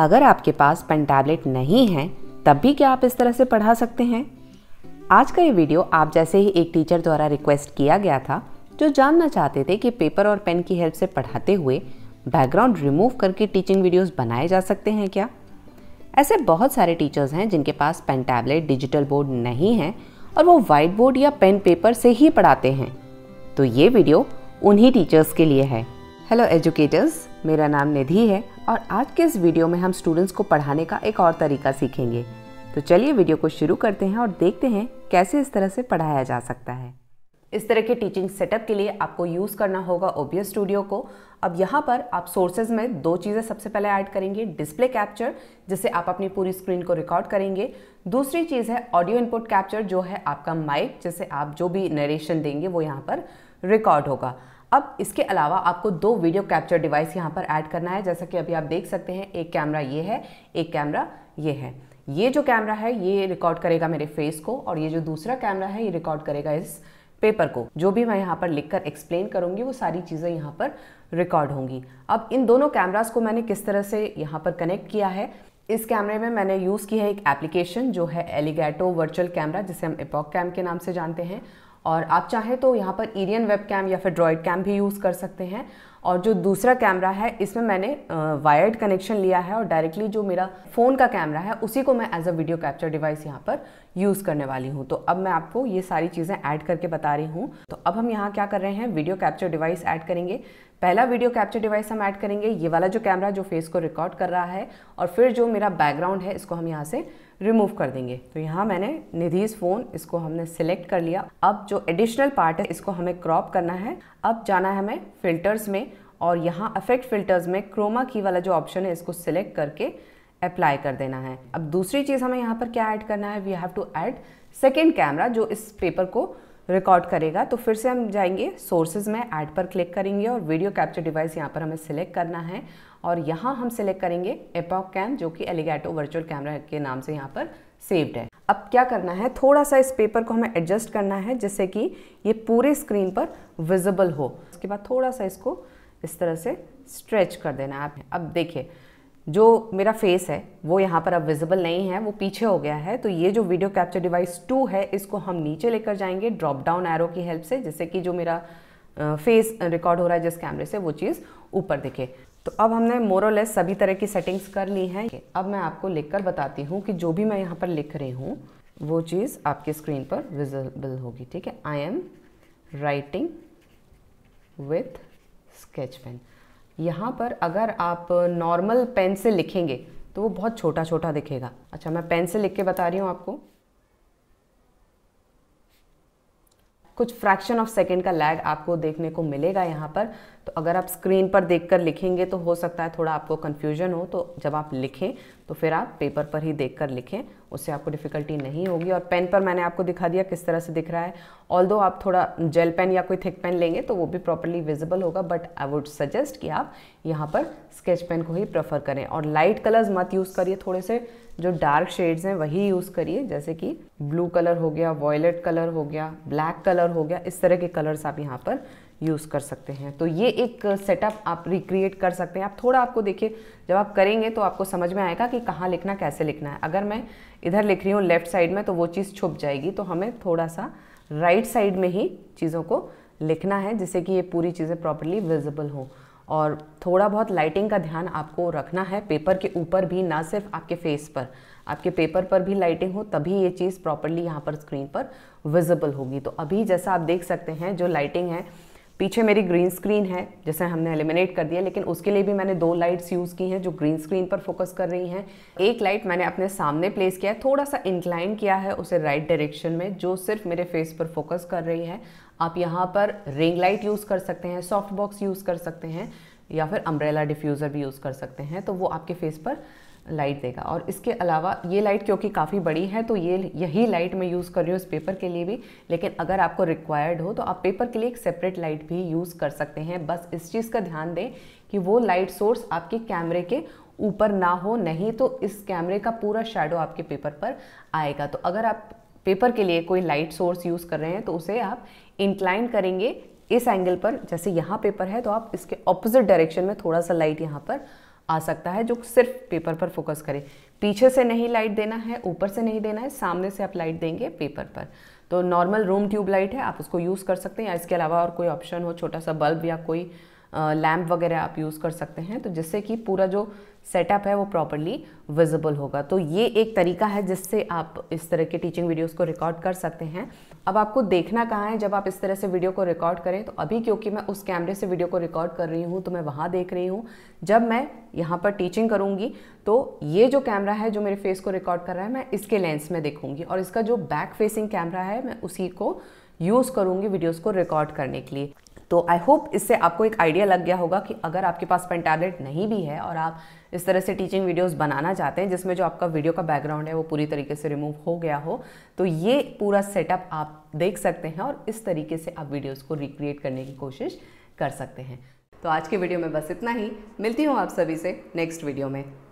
अगर आपके पास pen tablet नहीं है तब भी क्या आप इस तरह से पढ़ा सकते हैं आज का ये वीडियो आप जैसे ही एक टीचर द्वारा रिक्वेस्ट किया गया था जो जानना चाहते थे कि पेपर और पेन की हेल्प से पढ़ाते हुए बैकग्राउंड रिमूव करके टीचिंग वीडियोस बनाए जा सकते हैं क्या ऐसे बहुत सारे टीचर्स हैं जिनके पास पेन टैबलेट डिजिटल बोर्ड नहीं है और वो वाइट बोर्ड या पेन पेपर से ही पढ़ाते हैं तो ये वीडियो उन्हीं टीचर्स के लिए है हेलो एजुकेटर्स मेरा नाम निधि है और आज के इस वीडियो में हम स्टूडेंट्स को पढ़ाने का एक और तरीका सीखेंगे तो चलिए वीडियो को शुरू करते हैं और देखते हैं कैसे इस तरह से पढ़ाया जा सकता है इस तरह के टीचिंग सेटअप के लिए आपको यूज़ करना होगा ओबीएस स्टूडियो को अब यहाँ पर आप सोर्सेज में दो चीज़ें सबसे पहले ऐड करेंगे डिस्प्ले कैप्चर जिससे आप अपनी पूरी स्क्रीन को रिकॉर्ड करेंगे दूसरी चीज़ है ऑडियो इनपुट कैप्चर जो है आपका माइक जिससे आप जो भी नरेशन देंगे वो यहाँ पर रिकॉर्ड होगा अब इसके अलावा आपको दो वीडियो कैप्चर डिवाइस यहाँ पर ऐड करना है जैसा कि अभी आप देख सकते हैं एक कैमरा ये है एक कैमरा ये है ये जो कैमरा है ये रिकॉर्ड करेगा मेरे फेस को और ये जो दूसरा कैमरा है ये रिकॉर्ड करेगा इस पेपर को जो भी मैं यहाँ पर लिखकर एक्सप्लेन करूँगी वो सारी चीज़ें यहाँ पर रिकॉर्ड होंगी अब इन दोनों कैमरास को मैंने किस तरह से यहाँ पर कनेक्ट किया है इस कैमरे में मैंने यूज़ की है एक एप्लीकेशन जो है एलिगैटो वर्चुअल कैमरा जिसे हम एपॉक कैम के नाम से जानते हैं और आप चाहें तो यहाँ पर एरियन वेब कैम या फिर ड्रॉइड कैम भी यूज़ कर सकते हैं और जो दूसरा कैमरा है इसमें मैंने वायर्ड कनेक्शन लिया है और डायरेक्टली जो मेरा फ़ोन का कैमरा है उसी को मैं as a video capture device यहाँ पर यूज़ करने वाली हूँ तो अब मैं आपको ये सारी चीज़ें ऐड करके बता रही हूँ तो अब हम यहाँ क्या कर रहे हैं वीडियो कैप्चर डिवाइस ऐड करेंगे पहला वीडियो कैप्चर डिवाइस हम ऐड करेंगे ये वाला जो कैमरा जो फेस को रिकॉर्ड कर रहा है और फिर जो मेरा बैकग्राउंड है इसको हम यहाँ से रिमूव कर देंगे तो यहाँ मैंने निधिज फ़ोन इसको हमने सिलेक्ट कर लिया अब जो एडिशनल पार्ट है इसको हमें क्रॉप करना है अब जाना है हमें फिल्टर्स में और यहाँ अफेक्ट फिल्टर्स में क्रोमा की वाला जो ऑप्शन है इसको सिलेक्ट करके अप्लाई कर देना है अब दूसरी चीज़ हमें यहाँ पर क्या ऐड करना है we have to add second camera जो इस पेपर को रिकॉर्ड करेगा तो फिर से हम जाएंगे सोर्सेज में ऐड पर क्लिक करेंगे और वीडियो कैप्चर डिवाइस यहाँ पर हमें सिलेक्ट करना है और यहाँ हम सिलेक्ट करेंगे एपॉक कैम जो कि एलिगेटो वर्चुअल कैमरा के नाम से यहाँ पर सेव्ड है अब क्या करना है थोड़ा सा इस पेपर को हमें एडजस्ट करना है जिससे कि ये पूरे स्क्रीन पर विजिबल हो उसके बाद थोड़ा सा इसको इस तरह से स्ट्रेच कर देना है आप अब देखिए जो मेरा फेस है वो यहाँ पर अब विजिबल नहीं है वो पीछे हो गया है तो ये जो वीडियो कैप्चर डिवाइस टू है इसको हम नीचे लेकर जाएंगे ड्रॉप डाउन एरो की हेल्प से जिससे कि जो मेरा फेस रिकॉर्ड हो रहा है जिस कैमरे से वो चीज़ ऊपर दिखे तो अब हमने मोरोलेस सभी तरह की सेटिंग्स कर ली हैं अब मैं आपको लिख बताती हूँ कि जो भी मैं यहाँ पर लिख रही हूँ वो चीज़ आपकी स्क्रीन पर विजिबल होगी ठीक है I am writing with sketch pen यहाँ पर अगर आप नॉर्मल पेन से लिखेंगे तो वो बहुत छोटा छोटा दिखेगा अच्छा मैं पेन से लिख के बता रही हूँ आपको कुछ फ्रैक्शन ऑफ सेकेंड का लैग आपको देखने को मिलेगा यहाँ पर तो अगर आप स्क्रीन पर देखकर लिखेंगे तो हो सकता है थोड़ा आपको कन्फ्यूजन हो तो जब आप लिखें तो फिर आप पेपर पर ही देख कर लिखें उससे आपको डिफ़िकल्टी नहीं होगी और पेन पर मैंने आपको दिखा दिया किस तरह से दिख रहा है ऑल आप थोड़ा जेल पेन या कोई थिक पेन लेंगे तो वो भी प्रॉपरली विजिबल होगा बट आई वुड सजेस्ट कि आप यहाँ पर स्केच पेन को ही प्रेफर करें और लाइट कलर्स मत यूज़ करिए थोड़े से जो डार्क शेड्स हैं वही यूज़ करिए जैसे कि ब्लू कलर हो गया वॉयलेट कलर हो गया ब्लैक कलर हो गया इस तरह के कलर्स आप यहाँ पर यूज़ कर सकते हैं तो ये एक सेटअप uh, आप रिक्रिएट कर सकते हैं आप थोड़ा आपको देखिए जब आप करेंगे तो आपको समझ में आएगा कि कहाँ लिखना कैसे लिखना है अगर मैं इधर लिख रही हूँ लेफ़्ट साइड में तो वो चीज़ छुप जाएगी तो हमें थोड़ा सा राइट right साइड में ही चीज़ों को लिखना है जिससे कि ये पूरी चीज़ें प्रॉपरली विजिबल हों और थोड़ा बहुत लाइटिंग का ध्यान आपको रखना है पेपर के ऊपर भी ना सिर्फ आपके फेस पर आपके पेपर पर भी लाइटिंग हो तभी ये चीज़ प्रॉपरली यहाँ पर स्क्रीन पर विजिबल होगी तो अभी जैसा आप देख सकते हैं जो लाइटिंग है पीछे मेरी ग्रीन स्क्रीन है जिसे हमने एलिमिनेट कर दिया लेकिन उसके लिए भी मैंने दो लाइट्स यूज़ की हैं जो ग्रीन स्क्रीन पर फोकस कर रही हैं एक लाइट मैंने अपने सामने प्लेस किया है थोड़ा सा इंक्लाइन किया है उसे राइट डायरेक्शन में जो सिर्फ मेरे फेस पर फोकस कर रही है आप यहाँ पर रिंग लाइट यूज़ कर सकते हैं सॉफ्ट बॉक्स यूज़ कर सकते हैं या फिर अम्ब्रेला डिफ्यूज़र भी यूज़ कर सकते हैं तो वो आपके फेस पर लाइट देगा और इसके अलावा ये लाइट क्योंकि काफ़ी बड़ी है तो ये यही लाइट मैं यूज़ कर रही हूँ इस पेपर के लिए भी लेकिन अगर आपको रिक्वायर्ड हो तो आप पेपर के लिए एक सेपरेट लाइट भी यूज़ कर सकते हैं बस इस चीज़ का ध्यान दें कि वो लाइट सोर्स आपके कैमरे के ऊपर ना हो नहीं तो इस कैमरे का पूरा शेडो आपके पेपर पर आएगा तो अगर आप पेपर के लिए कोई लाइट सोर्स यूज़ कर रहे हैं तो उसे आप इंक्लाइन करेंगे इस एंगल पर जैसे यहाँ पेपर है तो आप इसके ऑपोजिट डायरेक्शन में थोड़ा सा लाइट यहाँ पर आ सकता है जो सिर्फ पेपर पर फोकस करे पीछे से नहीं लाइट देना है ऊपर से नहीं देना है सामने से आप लाइट देंगे पेपर पर तो नॉर्मल रूम ट्यूब लाइट है आप उसको यूज़ कर सकते हैं या इसके अलावा और कोई ऑप्शन हो छोटा सा बल्ब या कोई लैम्प वगैरह आप यूज़ कर सकते हैं तो जिससे कि पूरा जो सेटअप है वो प्रॉपरली विजिबल होगा तो ये एक तरीका है जिससे आप इस तरह के टीचिंग वीडियोस को रिकॉर्ड कर सकते हैं अब आपको देखना कहाँ है जब आप इस तरह से वीडियो को रिकॉर्ड करें तो अभी क्योंकि मैं उस कैमरे से वीडियो को रिकॉर्ड कर रही हूँ तो मैं वहाँ देख रही हूँ जब मैं यहाँ पर टीचिंग करूँगी तो ये जो कैमरा है जो मेरे फेस को रिकॉर्ड कर रहा है मैं इसके लेंस में देखूँगी और इसका जो बैक फेसिंग कैमरा है मैं उसी को यूज़ करूँगी वीडियोज़ को रिकॉर्ड करने के लिए तो आई होप इससे आपको एक आइडिया लग गया होगा कि अगर आपके पास पेन टैबलेट नहीं भी है और आप इस तरह से टीचिंग वीडियोस बनाना चाहते हैं जिसमें जो आपका वीडियो का बैकग्राउंड है वो पूरी तरीके से रिमूव हो गया हो तो ये पूरा सेटअप आप देख सकते हैं और इस तरीके से आप वीडियोज़ को रिक्रिएट करने की कोशिश कर सकते हैं तो आज के वीडियो में बस इतना ही मिलती हूँ आप सभी से नेक्स्ट वीडियो में